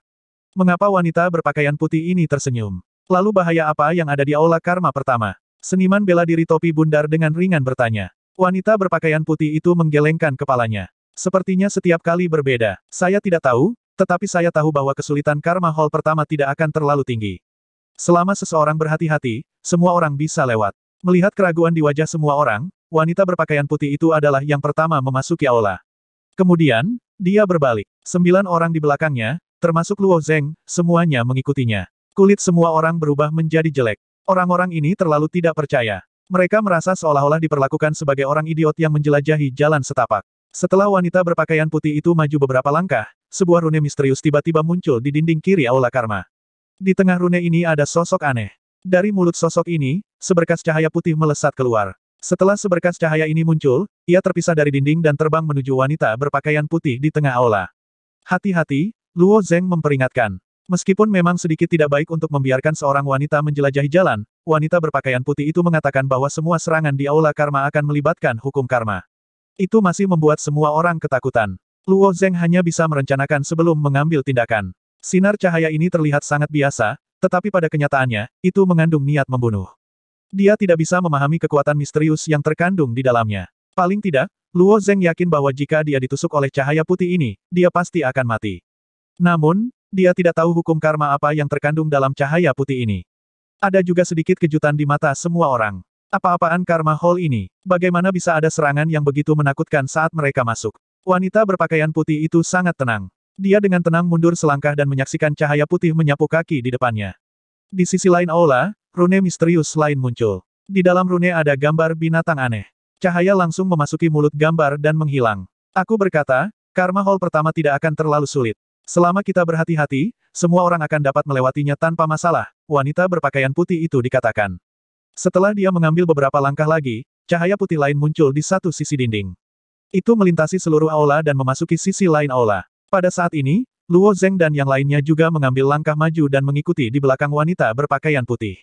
Mengapa wanita berpakaian putih ini tersenyum? Lalu bahaya apa yang ada di aula karma pertama? Seniman bela diri topi bundar dengan ringan bertanya. Wanita berpakaian putih itu menggelengkan kepalanya. Sepertinya setiap kali berbeda. Saya tidak tahu, tetapi saya tahu bahwa kesulitan karma hall pertama tidak akan terlalu tinggi. Selama seseorang berhati-hati, semua orang bisa lewat. Melihat keraguan di wajah semua orang, wanita berpakaian putih itu adalah yang pertama memasuki aula. Kemudian, dia berbalik. Sembilan orang di belakangnya, termasuk Luo Zeng, semuanya mengikutinya. Kulit semua orang berubah menjadi jelek. Orang-orang ini terlalu tidak percaya. Mereka merasa seolah-olah diperlakukan sebagai orang idiot yang menjelajahi jalan setapak. Setelah wanita berpakaian putih itu maju beberapa langkah, sebuah rune misterius tiba-tiba muncul di dinding kiri aula karma. Di tengah rune ini ada sosok aneh. Dari mulut sosok ini, seberkas cahaya putih melesat keluar. Setelah seberkas cahaya ini muncul, ia terpisah dari dinding dan terbang menuju wanita berpakaian putih di tengah aula. Hati-hati, Luo Zeng memperingatkan. Meskipun memang sedikit tidak baik untuk membiarkan seorang wanita menjelajahi jalan, wanita berpakaian putih itu mengatakan bahwa semua serangan di aula karma akan melibatkan hukum karma. Itu masih membuat semua orang ketakutan. Luo Zeng hanya bisa merencanakan sebelum mengambil tindakan. Sinar cahaya ini terlihat sangat biasa, tetapi pada kenyataannya, itu mengandung niat membunuh. Dia tidak bisa memahami kekuatan misterius yang terkandung di dalamnya. Paling tidak, Luo Zeng yakin bahwa jika dia ditusuk oleh cahaya putih ini, dia pasti akan mati. Namun, dia tidak tahu hukum karma apa yang terkandung dalam cahaya putih ini. Ada juga sedikit kejutan di mata semua orang. Apa-apaan karma hall ini? Bagaimana bisa ada serangan yang begitu menakutkan saat mereka masuk? Wanita berpakaian putih itu sangat tenang. Dia dengan tenang mundur selangkah dan menyaksikan cahaya putih menyapu kaki di depannya. Di sisi lain aula, rune misterius lain muncul. Di dalam rune ada gambar binatang aneh. Cahaya langsung memasuki mulut gambar dan menghilang. Aku berkata, karma hall pertama tidak akan terlalu sulit. Selama kita berhati-hati, semua orang akan dapat melewatinya tanpa masalah, wanita berpakaian putih itu dikatakan. Setelah dia mengambil beberapa langkah lagi, cahaya putih lain muncul di satu sisi dinding. Itu melintasi seluruh aula dan memasuki sisi lain aula. Pada saat ini, Luo Zeng dan yang lainnya juga mengambil langkah maju dan mengikuti di belakang wanita berpakaian putih.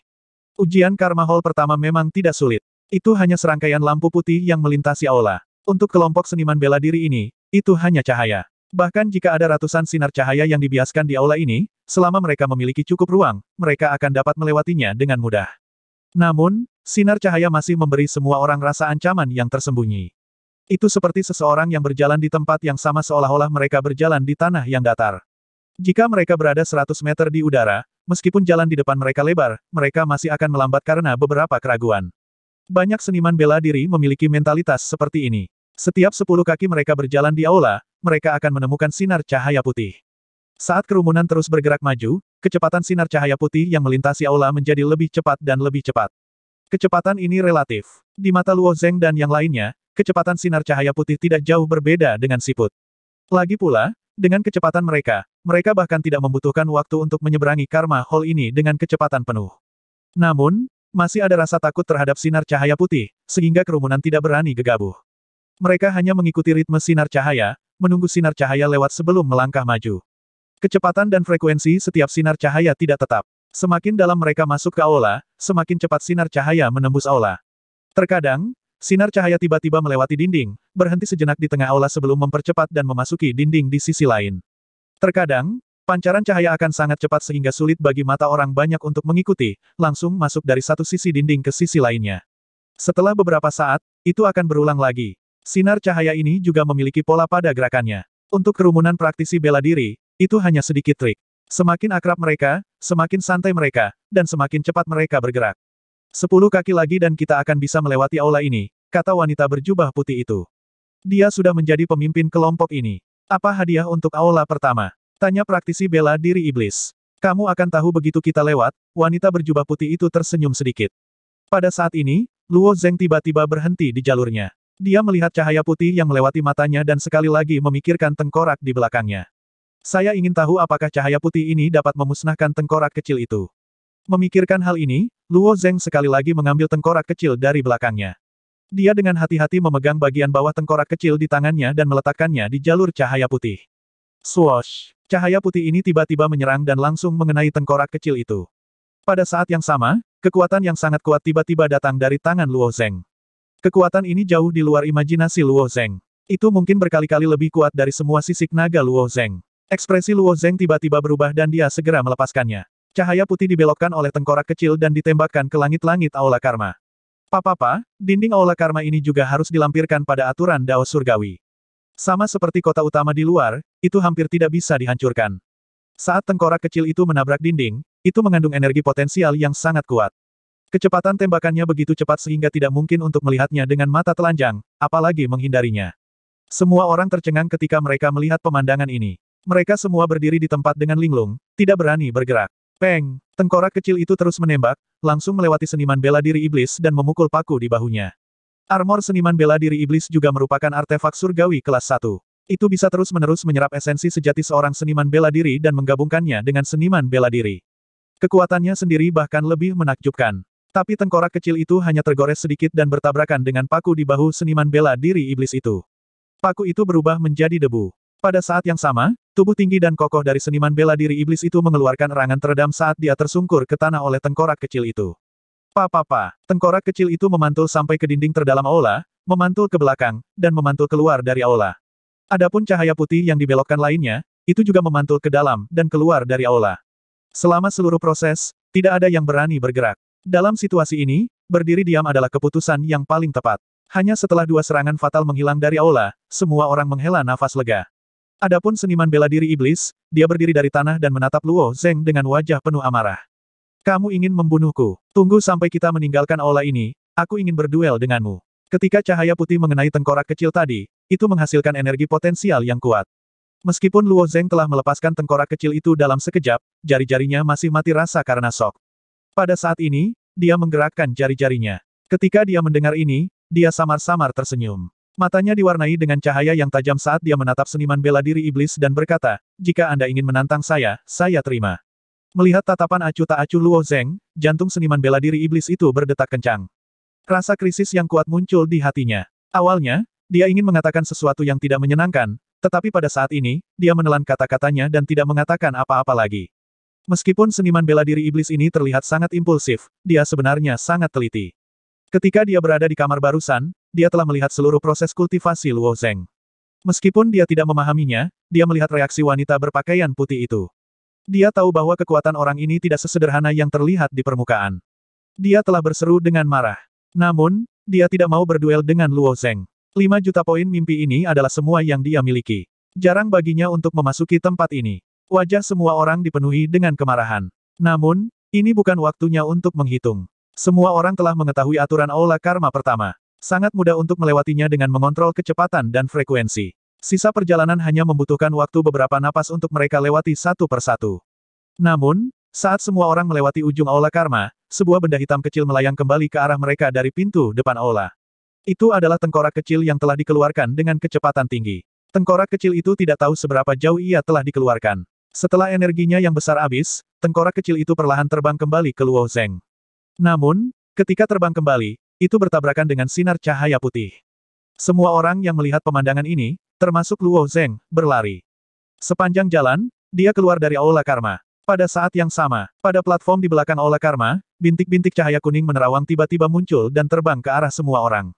Ujian Karma Hall pertama memang tidak sulit. Itu hanya serangkaian lampu putih yang melintasi aula. Untuk kelompok seniman bela diri ini, itu hanya cahaya. Bahkan jika ada ratusan sinar cahaya yang dibiaskan di aula ini, selama mereka memiliki cukup ruang, mereka akan dapat melewatinya dengan mudah. Namun, sinar cahaya masih memberi semua orang rasa ancaman yang tersembunyi. Itu seperti seseorang yang berjalan di tempat yang sama seolah-olah mereka berjalan di tanah yang datar. Jika mereka berada 100 meter di udara, meskipun jalan di depan mereka lebar, mereka masih akan melambat karena beberapa keraguan. Banyak seniman bela diri memiliki mentalitas seperti ini. Setiap 10 kaki mereka berjalan di aula, mereka akan menemukan sinar cahaya putih. Saat kerumunan terus bergerak maju, kecepatan sinar cahaya putih yang melintasi aula menjadi lebih cepat dan lebih cepat. Kecepatan ini relatif. Di mata Luo Zeng dan yang lainnya, kecepatan sinar cahaya putih tidak jauh berbeda dengan siput. Lagi pula, dengan kecepatan mereka, mereka bahkan tidak membutuhkan waktu untuk menyeberangi karma hall ini dengan kecepatan penuh. Namun, masih ada rasa takut terhadap sinar cahaya putih, sehingga kerumunan tidak berani gegabah. Mereka hanya mengikuti ritme sinar cahaya, menunggu sinar cahaya lewat sebelum melangkah maju. Kecepatan dan frekuensi setiap sinar cahaya tidak tetap. Semakin dalam mereka masuk ke aula, semakin cepat sinar cahaya menembus aula. Terkadang, Sinar cahaya tiba-tiba melewati dinding, berhenti sejenak di tengah aula sebelum mempercepat dan memasuki dinding di sisi lain. Terkadang, pancaran cahaya akan sangat cepat sehingga sulit bagi mata orang banyak untuk mengikuti, langsung masuk dari satu sisi dinding ke sisi lainnya. Setelah beberapa saat, itu akan berulang lagi. Sinar cahaya ini juga memiliki pola pada gerakannya. Untuk kerumunan praktisi bela diri, itu hanya sedikit trik. Semakin akrab mereka, semakin santai mereka, dan semakin cepat mereka bergerak. Sepuluh kaki lagi dan kita akan bisa melewati aula ini, kata wanita berjubah putih itu. Dia sudah menjadi pemimpin kelompok ini. Apa hadiah untuk aula pertama? Tanya praktisi bela diri iblis. Kamu akan tahu begitu kita lewat, wanita berjubah putih itu tersenyum sedikit. Pada saat ini, Luo Zeng tiba-tiba berhenti di jalurnya. Dia melihat cahaya putih yang melewati matanya dan sekali lagi memikirkan tengkorak di belakangnya. Saya ingin tahu apakah cahaya putih ini dapat memusnahkan tengkorak kecil itu. Memikirkan hal ini, Luo Zeng sekali lagi mengambil tengkorak kecil dari belakangnya. Dia dengan hati-hati memegang bagian bawah tengkorak kecil di tangannya dan meletakkannya di jalur cahaya putih. Swoosh! Cahaya putih ini tiba-tiba menyerang dan langsung mengenai tengkorak kecil itu. Pada saat yang sama, kekuatan yang sangat kuat tiba-tiba datang dari tangan Luo Zeng. Kekuatan ini jauh di luar imajinasi Luo Zeng. Itu mungkin berkali-kali lebih kuat dari semua sisik naga Luo Zeng. Ekspresi Luo Zeng tiba-tiba berubah dan dia segera melepaskannya. Cahaya putih dibelokkan oleh tengkorak kecil dan ditembakkan ke langit-langit aula karma. Papa-papa, dinding aula karma ini juga harus dilampirkan pada aturan Dao Surgawi. Sama seperti kota utama di luar, itu hampir tidak bisa dihancurkan. Saat tengkorak kecil itu menabrak dinding, itu mengandung energi potensial yang sangat kuat. Kecepatan tembakannya begitu cepat sehingga tidak mungkin untuk melihatnya dengan mata telanjang, apalagi menghindarinya. Semua orang tercengang ketika mereka melihat pemandangan ini. Mereka semua berdiri di tempat dengan linglung, tidak berani bergerak. Peng! Tengkorak kecil itu terus menembak, langsung melewati seniman bela diri iblis dan memukul paku di bahunya. Armor seniman bela diri iblis juga merupakan artefak surgawi kelas 1. Itu bisa terus-menerus menyerap esensi sejati seorang seniman bela diri dan menggabungkannya dengan seniman bela diri. Kekuatannya sendiri bahkan lebih menakjubkan. Tapi tengkorak kecil itu hanya tergores sedikit dan bertabrakan dengan paku di bahu seniman bela diri iblis itu. Paku itu berubah menjadi debu. Pada saat yang sama, tubuh tinggi dan kokoh dari seniman bela diri iblis itu mengeluarkan erangan teredam saat dia tersungkur ke tanah oleh tengkorak kecil itu. papa pa tengkorak kecil itu memantul sampai ke dinding terdalam aula, memantul ke belakang, dan memantul keluar dari aula. Adapun cahaya putih yang dibelokkan lainnya, itu juga memantul ke dalam dan keluar dari aula. Selama seluruh proses, tidak ada yang berani bergerak. Dalam situasi ini, berdiri diam adalah keputusan yang paling tepat. Hanya setelah dua serangan fatal menghilang dari aula, semua orang menghela nafas lega. Adapun seniman bela diri iblis, dia berdiri dari tanah dan menatap Luo Zeng dengan wajah penuh amarah. Kamu ingin membunuhku. Tunggu sampai kita meninggalkan aula ini, aku ingin berduel denganmu. Ketika cahaya putih mengenai tengkorak kecil tadi, itu menghasilkan energi potensial yang kuat. Meskipun Luo Zeng telah melepaskan tengkorak kecil itu dalam sekejap, jari-jarinya masih mati rasa karena sok. Pada saat ini, dia menggerakkan jari-jarinya. Ketika dia mendengar ini, dia samar-samar tersenyum. Matanya diwarnai dengan cahaya yang tajam saat dia menatap seniman bela diri iblis dan berkata, jika Anda ingin menantang saya, saya terima. Melihat tatapan acuh tak acuh Luo Zeng, jantung seniman bela diri iblis itu berdetak kencang. Rasa krisis yang kuat muncul di hatinya. Awalnya, dia ingin mengatakan sesuatu yang tidak menyenangkan, tetapi pada saat ini, dia menelan kata-katanya dan tidak mengatakan apa-apa lagi. Meskipun seniman bela diri iblis ini terlihat sangat impulsif, dia sebenarnya sangat teliti. Ketika dia berada di kamar barusan, dia telah melihat seluruh proses kultivasi Luo Zeng. Meskipun dia tidak memahaminya, dia melihat reaksi wanita berpakaian putih itu. Dia tahu bahwa kekuatan orang ini tidak sesederhana yang terlihat di permukaan. Dia telah berseru dengan marah. Namun, dia tidak mau berduel dengan Luo Zeng. 5 juta poin mimpi ini adalah semua yang dia miliki. Jarang baginya untuk memasuki tempat ini. Wajah semua orang dipenuhi dengan kemarahan. Namun, ini bukan waktunya untuk menghitung. Semua orang telah mengetahui aturan aula karma pertama. Sangat mudah untuk melewatinya dengan mengontrol kecepatan dan frekuensi. Sisa perjalanan hanya membutuhkan waktu beberapa napas untuk mereka lewati satu persatu. Namun, saat semua orang melewati ujung aula karma, sebuah benda hitam kecil melayang kembali ke arah mereka dari pintu depan aula. Itu adalah tengkorak kecil yang telah dikeluarkan dengan kecepatan tinggi. Tengkorak kecil itu tidak tahu seberapa jauh ia telah dikeluarkan. Setelah energinya yang besar habis, tengkorak kecil itu perlahan terbang kembali ke Luo Zeng. Namun, ketika terbang kembali, itu bertabrakan dengan sinar cahaya putih. Semua orang yang melihat pemandangan ini, termasuk Luo Zeng, berlari. Sepanjang jalan, dia keluar dari Aula Karma. Pada saat yang sama, pada platform di belakang Aula Karma, bintik-bintik cahaya kuning menerawang tiba-tiba muncul dan terbang ke arah semua orang.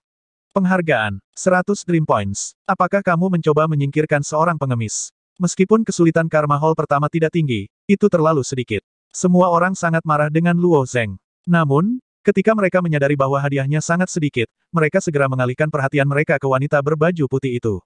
Penghargaan, 100 Dream Points. Apakah kamu mencoba menyingkirkan seorang pengemis? Meskipun kesulitan Karma Hall pertama tidak tinggi, itu terlalu sedikit. Semua orang sangat marah dengan Luo Zeng. Namun, ketika mereka menyadari bahwa hadiahnya sangat sedikit, mereka segera mengalihkan perhatian mereka ke wanita berbaju putih itu.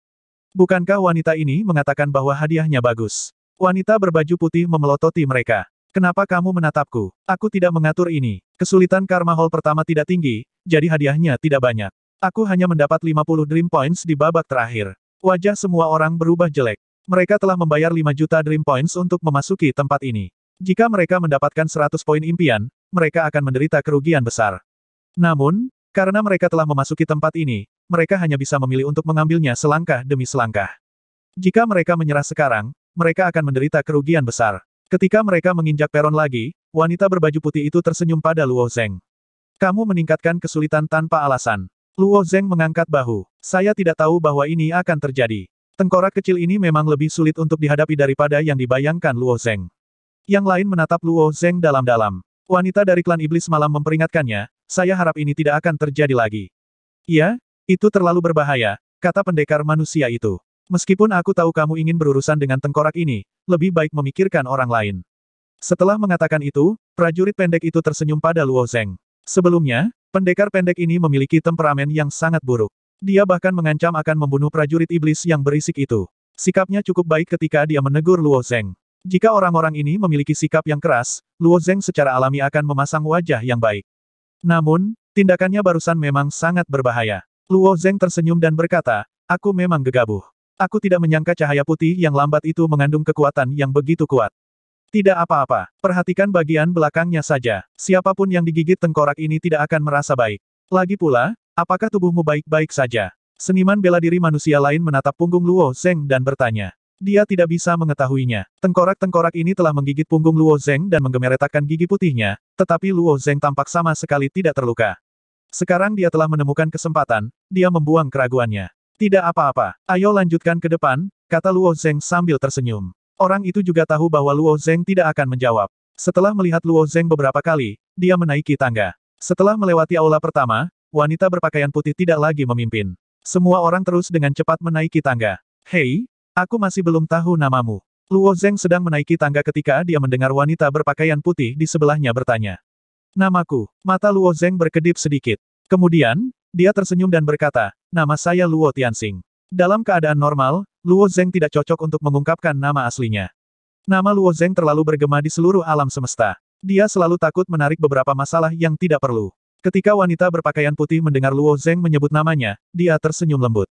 Bukankah wanita ini mengatakan bahwa hadiahnya bagus? Wanita berbaju putih memelototi mereka. Kenapa kamu menatapku? Aku tidak mengatur ini. Kesulitan karma hall pertama tidak tinggi, jadi hadiahnya tidak banyak. Aku hanya mendapat 50 dream points di babak terakhir. Wajah semua orang berubah jelek. Mereka telah membayar 5 juta dream points untuk memasuki tempat ini. Jika mereka mendapatkan 100 poin impian, mereka akan menderita kerugian besar. Namun, karena mereka telah memasuki tempat ini, mereka hanya bisa memilih untuk mengambilnya selangkah demi selangkah. Jika mereka menyerah sekarang, mereka akan menderita kerugian besar. Ketika mereka menginjak peron lagi, wanita berbaju putih itu tersenyum pada Luo Zeng. Kamu meningkatkan kesulitan tanpa alasan. Luo Zeng mengangkat bahu. Saya tidak tahu bahwa ini akan terjadi. Tengkorak kecil ini memang lebih sulit untuk dihadapi daripada yang dibayangkan Luo Zeng. Yang lain menatap Luo Zeng dalam-dalam. Wanita dari klan iblis malam memperingatkannya, saya harap ini tidak akan terjadi lagi. Iya, itu terlalu berbahaya, kata pendekar manusia itu. Meskipun aku tahu kamu ingin berurusan dengan tengkorak ini, lebih baik memikirkan orang lain. Setelah mengatakan itu, prajurit pendek itu tersenyum pada Luo Zeng. Sebelumnya, pendekar pendek ini memiliki temperamen yang sangat buruk. Dia bahkan mengancam akan membunuh prajurit iblis yang berisik itu. Sikapnya cukup baik ketika dia menegur Luo Zeng. Jika orang-orang ini memiliki sikap yang keras, Luo Zeng secara alami akan memasang wajah yang baik. Namun, tindakannya barusan memang sangat berbahaya. Luo Zeng tersenyum dan berkata, aku memang gegabah. Aku tidak menyangka cahaya putih yang lambat itu mengandung kekuatan yang begitu kuat. Tidak apa-apa, perhatikan bagian belakangnya saja. Siapapun yang digigit tengkorak ini tidak akan merasa baik. Lagi pula, apakah tubuhmu baik-baik saja? Seniman bela diri manusia lain menatap punggung Luo Zeng dan bertanya. Dia tidak bisa mengetahuinya. Tengkorak-tengkorak ini telah menggigit punggung Luo Zeng dan menggemeretakkan gigi putihnya, tetapi Luo Zeng tampak sama sekali tidak terluka. Sekarang dia telah menemukan kesempatan, dia membuang keraguannya. Tidak apa-apa, ayo lanjutkan ke depan, kata Luo Zeng sambil tersenyum. Orang itu juga tahu bahwa Luo Zeng tidak akan menjawab. Setelah melihat Luo Zeng beberapa kali, dia menaiki tangga. Setelah melewati aula pertama, wanita berpakaian putih tidak lagi memimpin. Semua orang terus dengan cepat menaiki tangga. Hei, Aku masih belum tahu namamu. Luo Zeng sedang menaiki tangga ketika dia mendengar wanita berpakaian putih di sebelahnya bertanya. Namaku. Mata Luo Zeng berkedip sedikit. Kemudian, dia tersenyum dan berkata, nama saya Luo Tianxing. Dalam keadaan normal, Luo Zeng tidak cocok untuk mengungkapkan nama aslinya. Nama Luo Zeng terlalu bergema di seluruh alam semesta. Dia selalu takut menarik beberapa masalah yang tidak perlu. Ketika wanita berpakaian putih mendengar Luo Zeng menyebut namanya, dia tersenyum lembut.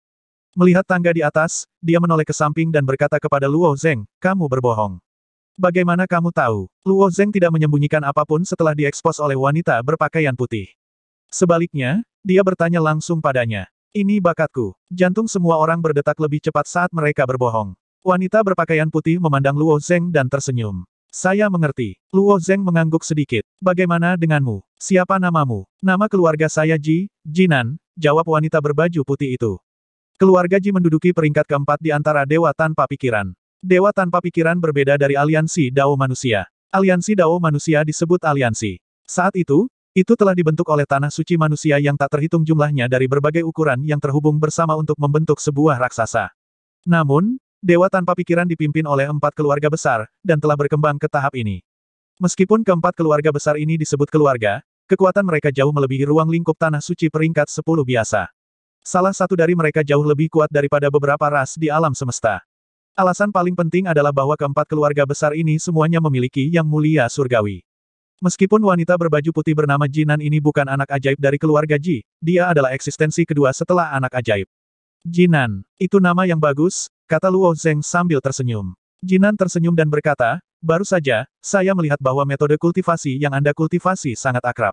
Melihat tangga di atas, dia menoleh ke samping dan berkata kepada Luo Zeng, kamu berbohong. Bagaimana kamu tahu? Luo Zeng tidak menyembunyikan apapun setelah diekspos oleh wanita berpakaian putih. Sebaliknya, dia bertanya langsung padanya. Ini bakatku. Jantung semua orang berdetak lebih cepat saat mereka berbohong. Wanita berpakaian putih memandang Luo Zeng dan tersenyum. Saya mengerti. Luo Zeng mengangguk sedikit. Bagaimana denganmu? Siapa namamu? Nama keluarga saya Ji, Jinan, jawab wanita berbaju putih itu. Keluarga Ji menduduki peringkat keempat di antara dewa tanpa pikiran. Dewa tanpa pikiran berbeda dari aliansi Dao manusia. Aliansi Dao manusia disebut aliansi. Saat itu, itu telah dibentuk oleh tanah suci manusia yang tak terhitung jumlahnya dari berbagai ukuran yang terhubung bersama untuk membentuk sebuah raksasa. Namun, Dewa tanpa pikiran dipimpin oleh empat keluarga besar, dan telah berkembang ke tahap ini. Meskipun keempat keluarga besar ini disebut keluarga, kekuatan mereka jauh melebihi ruang lingkup tanah suci peringkat 10 biasa. Salah satu dari mereka jauh lebih kuat daripada beberapa ras di alam semesta. Alasan paling penting adalah bahwa keempat keluarga besar ini semuanya memiliki yang mulia surgawi. Meskipun wanita berbaju putih bernama Jinan ini bukan anak ajaib dari keluarga Ji, dia adalah eksistensi kedua setelah anak ajaib. Jinan, itu nama yang bagus, kata Luo Zeng sambil tersenyum. Jinan tersenyum dan berkata, baru saja, saya melihat bahwa metode kultivasi yang Anda kultivasi sangat akrab.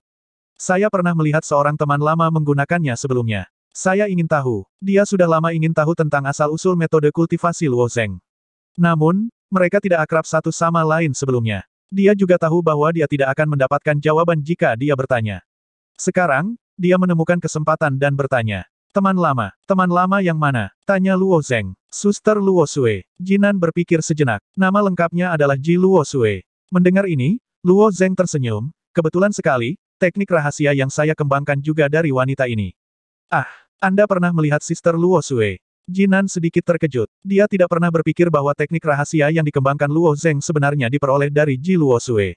Saya pernah melihat seorang teman lama menggunakannya sebelumnya. Saya ingin tahu. Dia sudah lama ingin tahu tentang asal-usul metode kultivasi Luo Luozeng. Namun, mereka tidak akrab satu sama lain sebelumnya. Dia juga tahu bahwa dia tidak akan mendapatkan jawaban jika dia bertanya. Sekarang, dia menemukan kesempatan dan bertanya. Teman lama, teman lama yang mana? Tanya Luo Zeng. Suster Luo Sui. Jinan berpikir sejenak. Nama lengkapnya adalah Ji Luo Sui. Mendengar ini, Luo Zeng tersenyum. Kebetulan sekali, teknik rahasia yang saya kembangkan juga dari wanita ini. Ah, anda pernah melihat Sister Luo Sui? Jinan sedikit terkejut. Dia tidak pernah berpikir bahwa teknik rahasia yang dikembangkan Luo Zeng sebenarnya diperoleh dari Ji Luo Sui.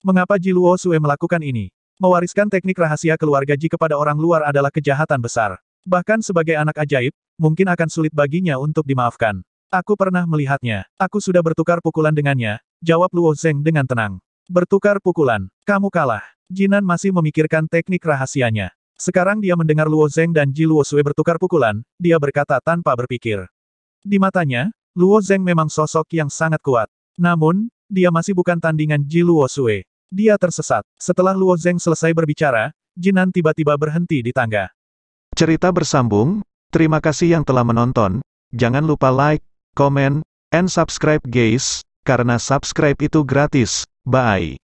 Mengapa Ji Luo Sui melakukan ini? Mewariskan teknik rahasia keluarga Ji kepada orang luar adalah kejahatan besar. Bahkan sebagai anak ajaib, mungkin akan sulit baginya untuk dimaafkan. Aku pernah melihatnya. Aku sudah bertukar pukulan dengannya, jawab Luo Zeng dengan tenang. Bertukar pukulan. Kamu kalah. Jinan masih memikirkan teknik rahasianya. Sekarang dia mendengar Luo Zeng dan Ji Luo Sui bertukar pukulan, dia berkata tanpa berpikir. Di matanya, Luo Zeng memang sosok yang sangat kuat. Namun, dia masih bukan tandingan Ji Luo Sui. Dia tersesat. Setelah Luo Zeng selesai berbicara, Jinan tiba-tiba berhenti di tangga. Cerita bersambung, terima kasih yang telah menonton. Jangan lupa like, comment, and subscribe guys, karena subscribe itu gratis. Bye.